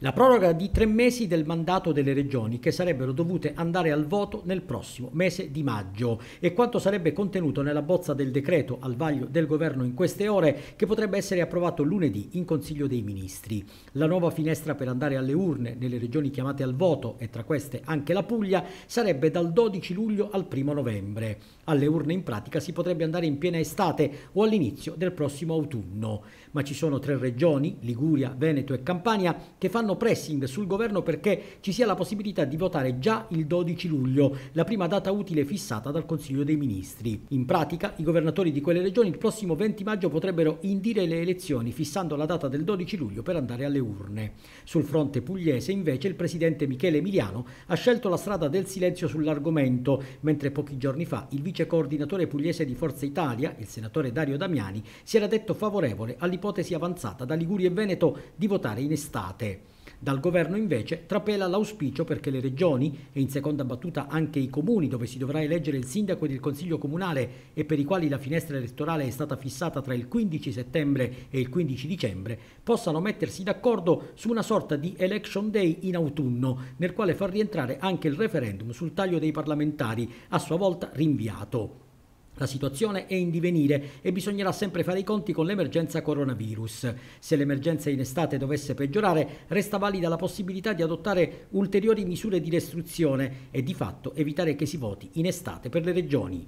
La proroga di tre mesi del mandato delle regioni che sarebbero dovute andare al voto nel prossimo mese di maggio e quanto sarebbe contenuto nella bozza del decreto al vaglio del governo in queste ore che potrebbe essere approvato lunedì in Consiglio dei Ministri. La nuova finestra per andare alle urne nelle regioni chiamate al voto e tra queste anche la Puglia sarebbe dal 12 luglio al 1 novembre. Alle urne in pratica si potrebbe andare in piena estate o all'inizio del prossimo autunno. Ma ci sono tre regioni, Liguria, Veneto e Campania, che fanno faranno pressing sul governo perché ci sia la possibilità di votare già il 12 luglio, la prima data utile fissata dal Consiglio dei Ministri. In pratica, i governatori di quelle regioni il prossimo 20 maggio potrebbero indire le elezioni fissando la data del 12 luglio per andare alle urne. Sul fronte pugliese, invece, il presidente Michele Emiliano ha scelto la strada del silenzio sull'argomento, mentre pochi giorni fa il vice coordinatore pugliese di Forza Italia, il senatore Dario Damiani, si era detto favorevole all'ipotesi avanzata da Liguria e Veneto di votare in estate. Dal governo invece trapela l'auspicio perché le regioni e in seconda battuta anche i comuni dove si dovrà eleggere il sindaco ed il consiglio comunale e per i quali la finestra elettorale è stata fissata tra il 15 settembre e il 15 dicembre, possano mettersi d'accordo su una sorta di election day in autunno nel quale far rientrare anche il referendum sul taglio dei parlamentari, a sua volta rinviato. La situazione è in divenire e bisognerà sempre fare i conti con l'emergenza coronavirus. Se l'emergenza in estate dovesse peggiorare, resta valida la possibilità di adottare ulteriori misure di restrizione e di fatto evitare che si voti in estate per le regioni.